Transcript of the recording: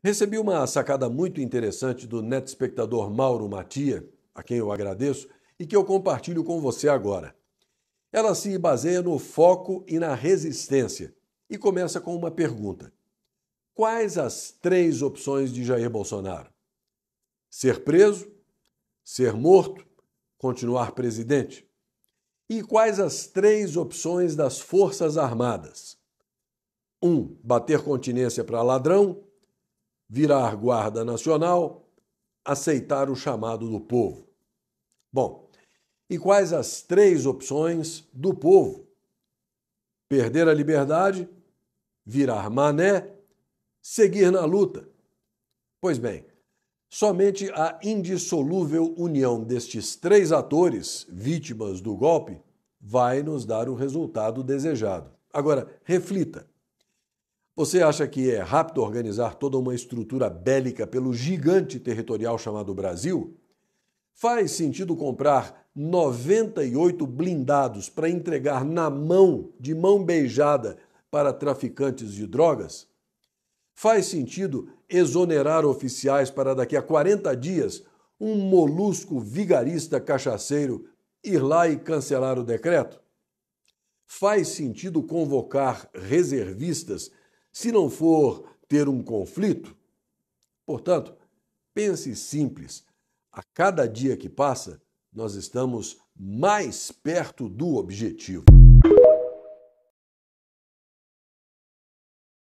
Recebi uma sacada muito interessante do net espectador Mauro Matia, a quem eu agradeço, e que eu compartilho com você agora. Ela se baseia no foco e na resistência e começa com uma pergunta: Quais as três opções de Jair Bolsonaro? Ser preso? Ser morto? Continuar presidente? E quais as três opções das Forças Armadas? 1. Um, bater continência para ladrão virar Guarda Nacional, aceitar o chamado do povo. Bom, e quais as três opções do povo? Perder a liberdade, virar mané, seguir na luta. Pois bem, somente a indissolúvel união destes três atores, vítimas do golpe, vai nos dar o resultado desejado. Agora, reflita. Você acha que é rápido organizar toda uma estrutura bélica pelo gigante territorial chamado Brasil? Faz sentido comprar 98 blindados para entregar na mão, de mão beijada, para traficantes de drogas? Faz sentido exonerar oficiais para daqui a 40 dias um molusco vigarista cachaceiro ir lá e cancelar o decreto? Faz sentido convocar reservistas se não for ter um conflito, portanto, pense simples. A cada dia que passa, nós estamos mais perto do objetivo.